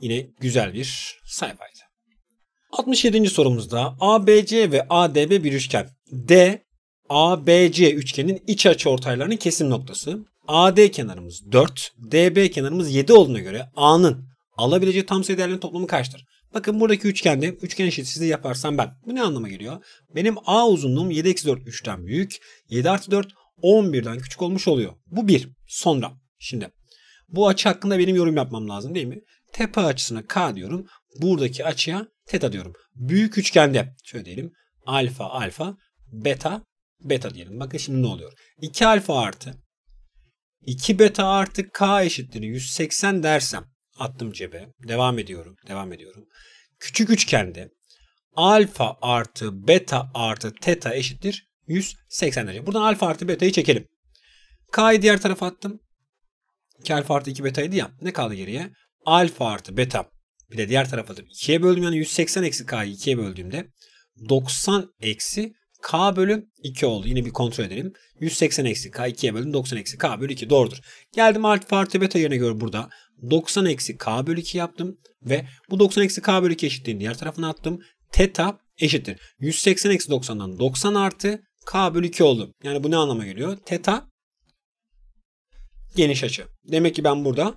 Yine güzel bir sayfaydı. 67. sorumuzda ABC ve ADB bir üçgen. D, ABC üçgenin iç açı ortaylarının kesim noktası. AD kenarımız 4, DB kenarımız 7 olduğuna göre A'nın alabileceği tam sayı değerlerin toplamı kaçtır? Bakın buradaki üçgende üçgen eşitsizliği yaparsam ben. Bu ne anlama geliyor? Benim A uzunluğum 7 eksi 4 3'ten büyük. 7 artı 4 11'den küçük olmuş oluyor. Bu 1. Sonra şimdi bu açı hakkında benim yorum yapmam lazım değil mi? Tepe açısına K diyorum buradaki açıya teta diyorum. Büyük üçgende şöyle diyelim alfa alfa beta beta diyelim. Bakın şimdi ne oluyor? 2 alfa artı 2 beta artı k eşittir 180 dersem attım cebe. Devam ediyorum. Devam ediyorum. Küçük üçgende alfa artı beta artı teta eşittir 180 derece. Buradan alfa artı beta'yı çekelim. K'yı diğer tarafa attım. 2 alfa artı 2 beta'ydı ya. Ne kaldı geriye? Alfa artı beta bir de diğer tarafa da 2'ye böldüm yani 180 eksi k'yı 2'ye böldüğümde 90 eksi k bölü 2 oldu. Yine bir kontrol edelim. 180 eksi k 2'ye böldüm. 90 eksi k bölü 2 doğrudur. Geldim artı artı beta yerine göre burada 90 eksi k bölü 2 yaptım ve bu 90 eksi k bölü 2 eşitliğini diğer tarafına attım. Teta eşittir. 180 eksi 90'dan 90 artı k bölü 2 oldu. Yani bu ne anlama geliyor? Teta geniş açı. Demek ki ben burada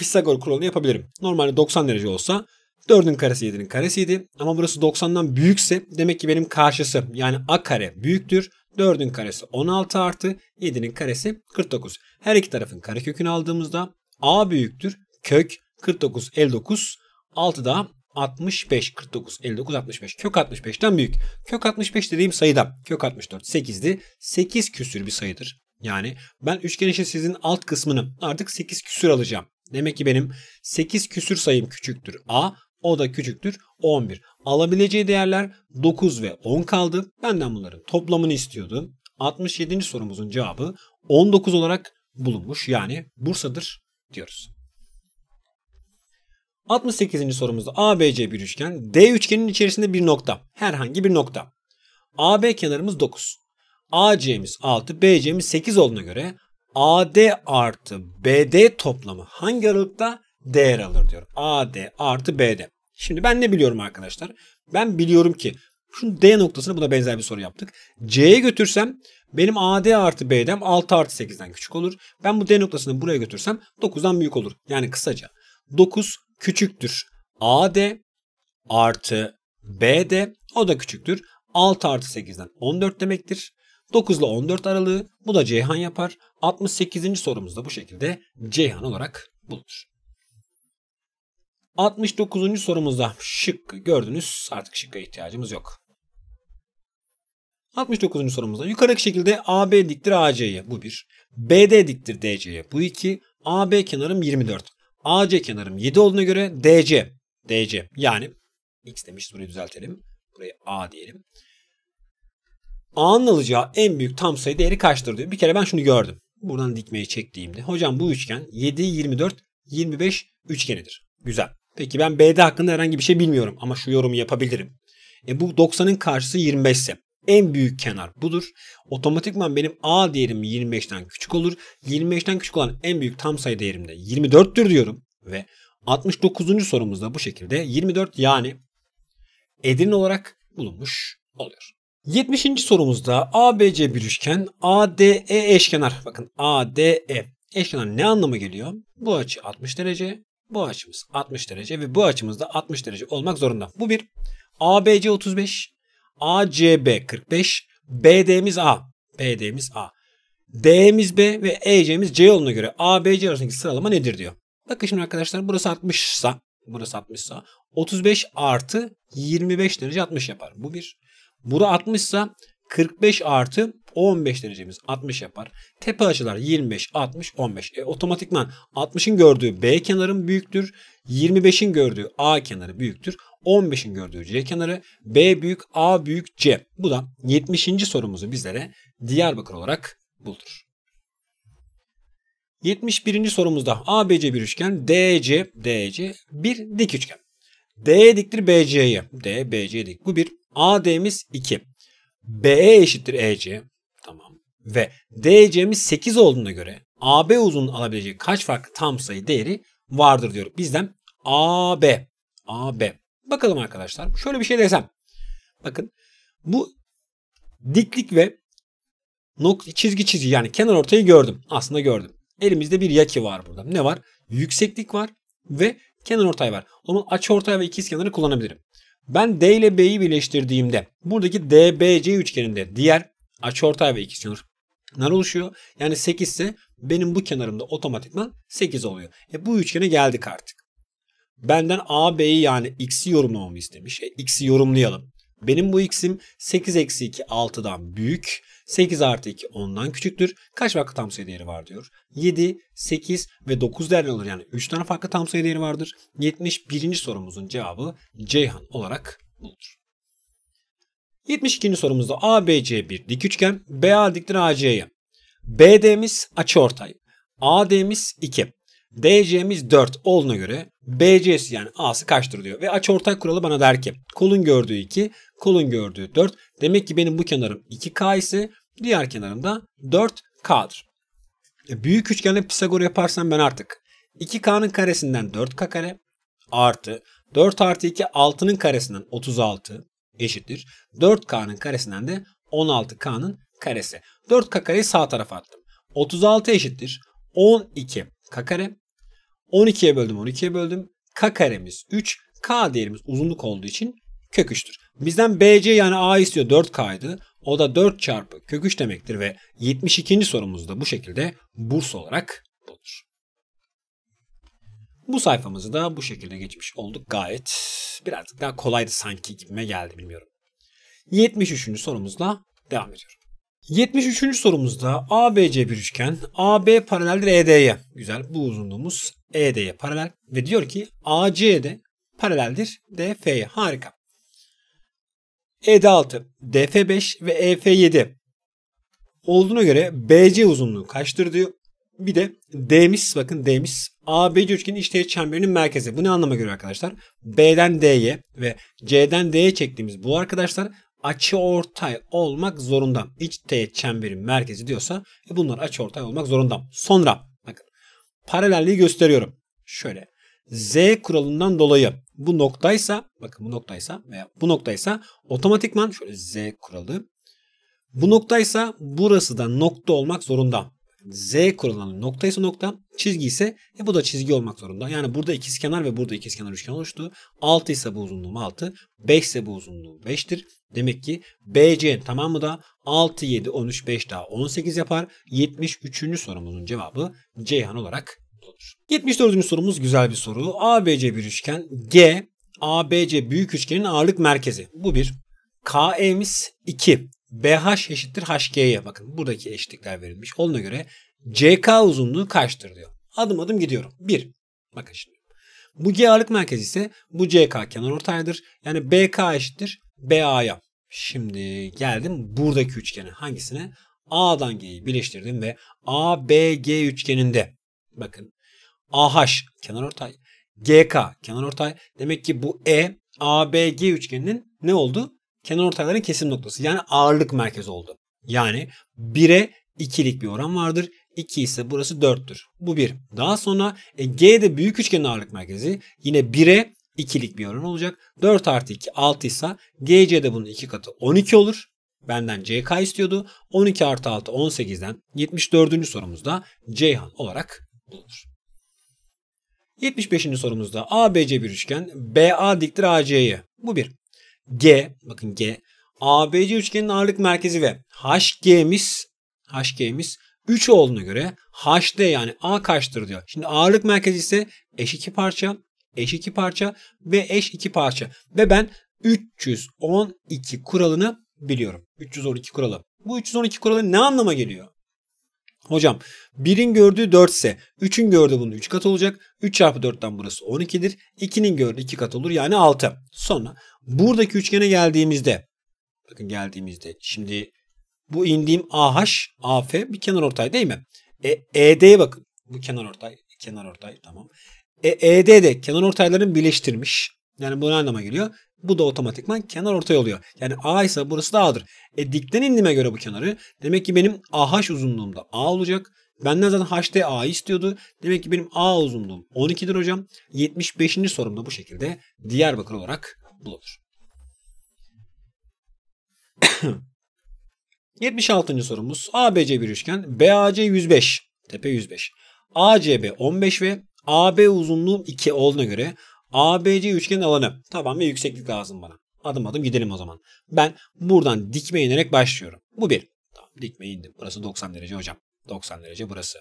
Pisagor kuralını yapabilirim. Normalde 90 derece olsa 4'ün karesi 7'nin karesiydi. Ama burası 90'dan büyükse demek ki benim karşısı yani a kare büyüktür. 4'ün karesi 16 artı 7'nin karesi 49. Her iki tarafın karekökünü aldığımızda a büyüktür. Kök 49 59 6 da 65 49 59 65 kök 65'ten büyük. Kök 65 dediğim sayıda kök 64 8'di. 8 küsür bir sayıdır. Yani ben üçgen sizin alt kısmını artık 8 küsür alacağım. Demek ki benim 8 küsür sayım küçüktür A. O da küçüktür 11. Alabileceği değerler 9 ve 10 kaldı. Benden bunların toplamını istiyordu. 67. sorumuzun cevabı 19 olarak bulunmuş. Yani Bursa'dır diyoruz. 68. sorumuzda ABC bir üçgen. D üçgenin içerisinde bir nokta. Herhangi bir nokta. AB kenarımız 9. AC'miz 6, BC'miz 8 olduğuna göre AD artı BD toplamı hangi aralıkta değer alır diyor. AD artı BD. Şimdi ben ne biliyorum arkadaşlar? Ben biliyorum ki şu D noktasını buna benzer bir soru yaptık. C'ye götürsem benim AD artı BD'm 6 artı 8'den küçük olur. Ben bu D noktasını buraya götürsem 9'dan büyük olur. Yani kısaca 9 küçüktür AD artı BD o da küçüktür. 6 artı 8'den 14 demektir. 9 ile 14 aralığı bu da Ceyhan yapar. 68. sorumuzda bu şekilde Ceyhan olarak bulunur. 69. sorumuzda şıkkı gördünüz. Artık şıkka ihtiyacımız yok. 69. sorumuzda yukarıdaki şekilde AB diktir AC'ye bu 1. BD diktir DC'ye bu 2. AB kenarım 24. AC kenarım 7 olduğuna göre DC. DC yani x demiş burayı düzeltelim. Burayı A diyelim. A'nın alacağı en büyük tam sayı değeri kaçtır diyor. Bir kere ben şunu gördüm. Buradan dikmeyi çektiğimde. Hocam bu üçgen 7, 24, 25 üçgenidir. Güzel. Peki ben BD hakkında herhangi bir şey bilmiyorum ama şu yorumu yapabilirim. E bu 90'ın karşısı 25 ise en büyük kenar budur. Otomatikman benim A değerim 25'ten küçük olur. 25'ten küçük olan en büyük tam sayı değerim de 24'tür diyorum. Ve 69. sorumuzda bu şekilde 24 yani Edirne olarak bulunmuş oluyor. 70. sorumuzda ABC bir üçgen, ADE eşkenar. Bakın ADE eşkenar ne anlama geliyor? Bu açı 60 derece, bu açımız 60 derece ve bu açımız da 60 derece olmak zorunda. Bu bir. ABC 35, ACB 45, BD'miz A. BD'miz A. D'miz B ve EC'miz C yoluna göre ABC arasındaki sıralama nedir diyor. Bakın şimdi arkadaşlar burası 60 sa burası 60 sa 35 artı 25 derece 60 yapar. Bu bir. Bura 60 ise 45 artı 15 derecemiz 60 yapar. Tepe açılar 25, 60, 15. E, otomatikman 60'ın gördüğü B kenarın büyüktür. 25'in gördüğü A kenarı büyüktür. 15'in gördüğü C kenarı B büyük A büyük C. Bu da 70. sorumuzu bizlere Diyarbakır olarak buldur. 71. sorumuzda ABC bir üçgen, DC, DC e, bir dik üçgen. D diktir BC'ye. D, BC dik. Bu bir AD'miz 2. BE eşittir EC. Tamam. Ve DC'miz 8 olduğuna göre AB uzunluğunun alabileceği kaç farklı tam sayı değeri vardır diyor. Bizden AB. AB. Bakalım arkadaşlar. Şöyle bir şey desem. Bakın bu diklik ve nok çizgi çizgi yani kenar ortayı gördüm. Aslında gördüm. Elimizde bir yaki var burada. Ne var? Yükseklik var ve kenar ortay var. Onun açı ortay ve kenarı kullanabilirim. Ben D ile B'yi birleştirdiğimde buradaki DBC üçgeninde diğer açıortay ve ikizkenarlar oluşuyor. Yani 8 ise benim bu kenarımda otomatikman 8 oluyor. E bu üçgene geldik artık. Benden AB'yi yani X'i yorumlamamı istemiş. E, X'i yorumlayalım. Benim bu X'im 8 eksi 2 6'dan büyük. 8 artı 2 10'dan küçüktür. Kaç farklı tam sayı değeri var diyor. 7, 8 ve 9 değerli olur. Yani 3 tane farklı tam sayı değeri vardır. 71. sorumuzun cevabı Ceyhan olarak bulunur. 72. sorumuzda ABC bir dik üçgen, BA diktir AC'ye. BD'miz açıortay. AD'miz 2. DC'miz 4 olduğuna göre BC'si yani A'sı kaçtır diyor. Ve açıortay kuralı bana der ki kolun gördüğü 2, kolun gördüğü 4. Demek ki benim bu kenarım 2K ise Diğer kenarında 4 k'dır. E, büyük üçgende Pisagor yaparsam ben artık 2k'nın karesinden 4k kare artı 4 artı 2 6'nın karesinden 36 eşittir. 4k'nın karesinden de 16k'nın karesi. 4k kareyi sağ tarafa attım. 36 eşittir. 12 k kare. 12'ye böldüm 12'ye böldüm. k karemiz 3. k değerimiz uzunluk olduğu için kök 3'tür. Bizden BC yani A istiyor 4K'ydı. O da 4 çarpı kök 3 demektir ve 72. sorumuz da bu şekilde burs olarak bulunur. Bu sayfamızı da bu şekilde geçmiş olduk. Gayet birazcık daha kolaydı sanki gibime geldi bilmiyorum. 73. sorumuzla devam ediyorum. 73. sorumuzda ABC bir üçgen AB paraleldir ED'ye. Güzel bu uzunluğumuz ED'ye paralel ve diyor ki AC'de paraleldir DF'ye. Harika. ED6, DF5 ve EF7 olduğuna göre BC uzunluğu kaçtır diyor. Bir de D'miz bakın D'miz ABC üçgenin iç teğet çemberinin merkezi. Bu ne anlama geliyor arkadaşlar? B'den D'ye ve C'den D'ye çektiğimiz bu arkadaşlar açı ortay olmak zorunda. İç teğet çemberin merkezi diyorsa e bunlar açı ortay olmak zorunda. Sonra bakın paralelliği gösteriyorum. Şöyle Z kuralından dolayı bu noktaysa bakın bu noktaysa veya bu noktaysa otomatikman şöyle z kuralı bu noktaysa burası da nokta olmak zorunda. Z kuralının noktaysa nokta, çizgi ise e, bu da çizgi olmak zorunda. Yani burada ikizkenar ve burada ikizkenar üçgen oluştu. 6 ise bu uzunluğum 6, 5 ise bu uzunluğum 5'tir. Demek ki BC tamamı da 6, 7, 13, 5 daha 18 yapar. 73. sorumuzun cevabı Ceyhan olarak olur. 74. sorumuz güzel bir soru. ABC bir üçgen. G, ABC büyük üçgenin ağırlık merkezi. Bu bir. KE'miz 2. BH eşittir HG'ye. Bakın buradaki eşitlikler verilmiş. Ona göre CK uzunluğu kaçtır diyor. Adım adım gidiyorum. 1. Bakın şimdi. Bu G ağırlık merkezi ise bu CK kenar ortaydır. Yani BK eşittir BA'ya. Şimdi geldim buradaki üçgene. Hangisine? A'dan G'yi birleştirdim ve ABG üçgeninde Bakın AH kenar ortay. GK kenar ortay. Demek ki bu E ABG üçgeninin ne oldu? Kenar ortayların kesim noktası. Yani ağırlık merkezi oldu. Yani 1'e 2'lik bir oran vardır. 2 ise burası 4'tür. Bu 1. Daha sonra e, G de büyük üçgenin ağırlık merkezi. Yine 1'e 2'lik bir oran olacak. 4 artı 2 6 ise GC de bunun 2 katı 12 olur. Benden CK istiyordu. 12 artı 6 18'den 74. sorumuzda Ceyhan olarak bulunur. 75. sorumuzda ABC bir üçgen BA diktir AC'ye. Bu bir. G bakın G ABC üçgenin ağırlık merkezi ve HG'miz HG'miz 3 olduğuna göre HD yani A kaçtır diyor. Şimdi ağırlık merkezi ise eş 2 parça, eş 2 parça ve eş 2 parça. Ve ben 312 kuralını biliyorum. 312 kuralı. Bu 312 kuralı ne anlama geliyor? Hocam 1'in gördüğü 4 ise 3'ün gördüğü bunun 3 kat olacak. 3 çarpı 4'ten burası 12'dir. 2'nin gördüğü 2 kat olur yani 6. Sonra buradaki üçgene geldiğimizde bakın geldiğimizde şimdi bu indiğim AH, AF bir kenar ortay değil mi? E, ED'ye bakın. Bu kenar ortay, kenar ortay tamam. E, ED de kenar ortayların birleştirmiş. Yani bu ne anlama geliyor? Bu da otomatikman kenar ortay oluyor. Yani A ise burası da A'dır. E dikten indiğime göre bu kenarı demek ki benim AH uzunluğumda A olacak. Benden zaten HT A istiyordu. Demek ki benim A uzunluğum 12'dir hocam. 75. sorumda bu şekilde Diyarbakır olarak bulunur. 76. sorumuz ABC bir üçgen BAC 105 tepe 105 ACB 15 ve AB uzunluğu 2 olduğuna göre ABC üçgenin alanı. Taban ve yükseklik lazım bana. Adım adım gidelim o zaman. Ben buradan dikme inerek başlıyorum. Bu bir. Tamam dikme indim. Burası 90 derece hocam. 90 derece burası.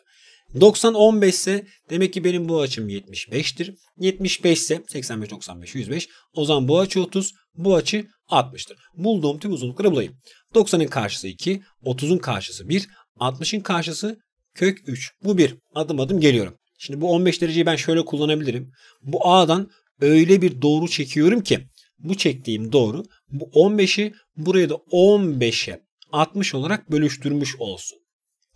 90 15 ise demek ki benim bu açım 75'tir. 75 ise 85 95 105. O zaman bu açı 30, bu açı 60'tır. Bulduğum tüm uzunlukları bulayım. 90'ın karşısı 2, 30'un karşısı 1, 60'ın karşısı kök 3. Bu 1. Adım adım geliyorum. Şimdi bu 15 dereceyi ben şöyle kullanabilirim. Bu A'dan öyle bir doğru çekiyorum ki bu çektiğim doğru bu 15'i buraya da 15'e 60 olarak bölüştürmüş olsun.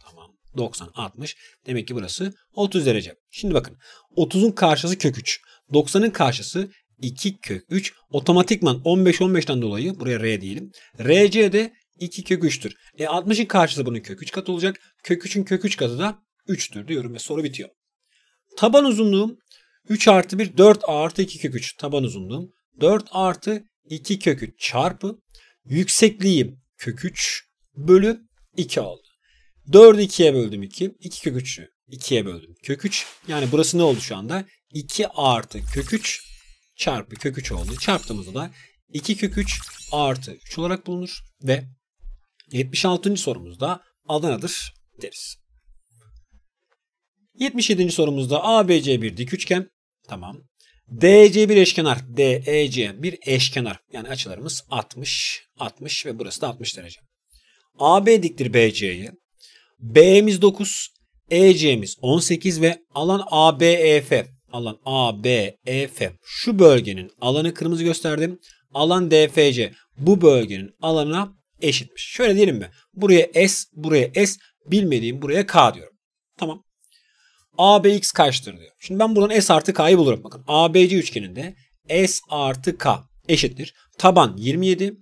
Tamam 90 60 demek ki burası 30 derece. Şimdi bakın 30'un karşısı kök 3. 90'ın karşısı 2 kök 3 otomatikman 15 15'ten dolayı buraya R diyelim. RC de 2 kök 3'tür. E 60'ın karşısı bunun kök 3 katı olacak. Kök 3'ün kök 3 katı da 3'tür diyorum ve soru bitiyor. Taban uzunluğum 3 artı 1 4 artı 2 kök 3 taban uzunluğum. 4 artı 2 kök 3 çarpı yüksekliğim kök 3 bölü 2 oldu. 4'ü 2'ye böldüm 2. 2 kök 3'ü 2'ye böldüm. Kök 3 yani burası ne oldu şu anda? 2 artı kök 3 çarpı kök 3 oldu. Çarptığımızda da 2 kök 3 artı 3 olarak bulunur ve 76. sorumuzda Adana'dır deriz. 77. sorumuzda ABC bir dik üçgen. Tamam. DC bir eşkenar. DEC bir eşkenar. Yani açılarımız 60, 60 ve burası da 60 derece. AB diktir BC'ye. B'miz 9, EC'miz 18 ve alan ABEF. Alan ABEF. Şu bölgenin alanı kırmızı gösterdim. Alan DFC. Bu bölgenin alanına eşitmiş. Şöyle diyelim mi? Buraya S, buraya S, bilmediğim buraya K diyorum. Tamam. ABX kaçtır diyor. Şimdi ben buradan S artı K'yı bulurum. Bakın ABC üçgeninde S artı K eşittir. Taban 27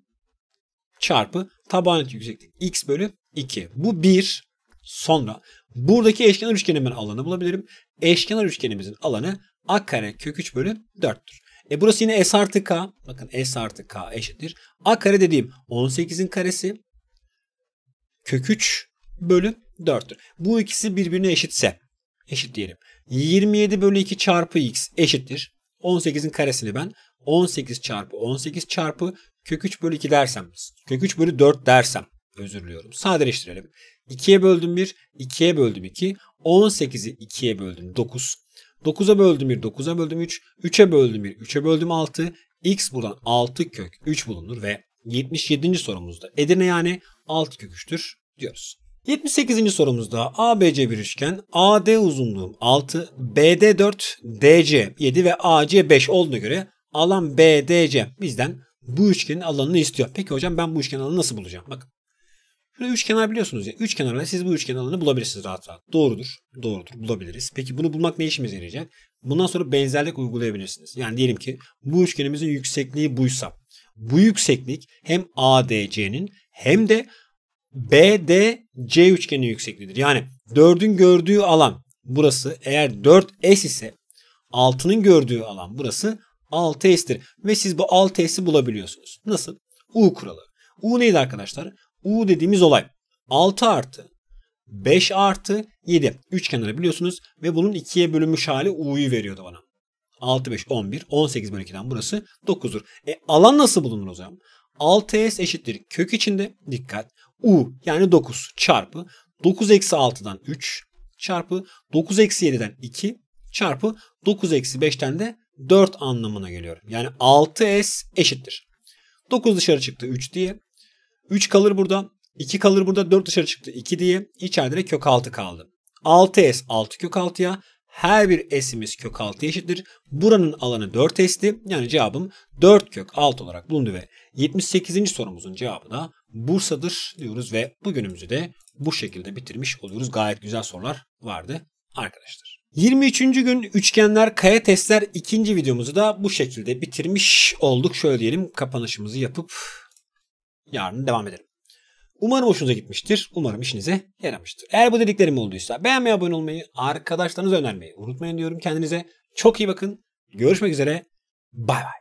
çarpı taban yükseklik x bölü 2. Bu 1 sonra buradaki eşkenar üçgenimin alanı bulabilirim. Eşkenar üçgenimizin alanı a kare kök 3 bölü 4'tür. E burası yine s artı k. Bakın s artı k eşittir. a kare dediğim 18'in karesi kök 3 bölü 4'tür. Bu ikisi birbirine eşitse Eşit diyelim. 27 bölü 2 çarpı x eşittir. 18'in karesini ben 18 çarpı 18 çarpı kök 3 bölü 2 dersem, kök 3 bölü 4 dersem özür diliyorum. Sadeleştirelim. 2'ye böldüm 1, 2'ye böldüm 2, 18'i 2'ye böldüm 9, 9'a böldüm 1, 9'a böldüm 3, 3'e böldüm 1, 3'e böldüm 6, x buradan 6 kök 3 bulunur ve 77. sorumuzda Edirne yani 6 kök 3'tür diyoruz. 78. sorumuzda ABC bir üçgen AD uzunluğu 6, BD 4, DC 7 ve AC 5 olduğuna göre alan BDC bizden bu üçgenin alanını istiyor. Peki hocam ben bu üçgen alanı nasıl bulacağım? Bakın. Şurada üç kenar biliyorsunuz ya. Üç kenarla siz bu üçgen alanı bulabilirsiniz rahat rahat. Doğrudur. Doğrudur. Bulabiliriz. Peki bunu bulmak ne işimize yarayacak? Bundan sonra benzerlik uygulayabilirsiniz. Yani diyelim ki bu üçgenimizin yüksekliği buysa. Bu yükseklik hem ADC'nin hem de BDC üçgeni yüksekliğidir. Yani 4'ün gördüğü alan burası eğer 4S ise 6'nın gördüğü alan burası 6S'tir. Ve siz bu 6S'i bulabiliyorsunuz. Nasıl? U kuralı. U neydi arkadaşlar? U dediğimiz olay 6 artı 5 artı 7. Üç kenarı biliyorsunuz ve bunun 2'ye bölünmüş hali U'yu veriyordu bana. 6, 5, 11, 18 bölü 2'den burası 9'dur. E alan nasıl bulunur o zaman? 6S eşittir kök içinde dikkat U yani 9 çarpı 9 eksi 6'dan 3 çarpı 9 eksi 7'den 2 çarpı 9 eksi 5'ten de 4 anlamına geliyor. Yani 6S eşittir. 9 dışarı çıktı 3 diye. 3 kalır burada. 2 kalır burada. 4 dışarı çıktı 2 diye. İçeride de kök 6 kaldı. 6S 6 kök 6'ya. Her bir s'imiz kök 6 eşittir. Buranın alanı 4 s'ti. Yani cevabım 4 kök 6 olarak bulundu ve 78. sorumuzun cevabı da Bursa'dır diyoruz ve bugünümüzü de bu şekilde bitirmiş oluyoruz. Gayet güzel sorular vardı arkadaşlar. 23. gün üçgenler kaya testler ikinci videomuzu da bu şekilde bitirmiş olduk. Şöyle diyelim kapanışımızı yapıp yarın devam edelim. Umarım hoşunuza gitmiştir. Umarım işinize yaramıştır. Eğer bu dediklerim olduysa beğenmeyi, abone olmayı, arkadaşlarınıza önermeyi unutmayın diyorum kendinize. Çok iyi bakın. Görüşmek üzere. Bay bay.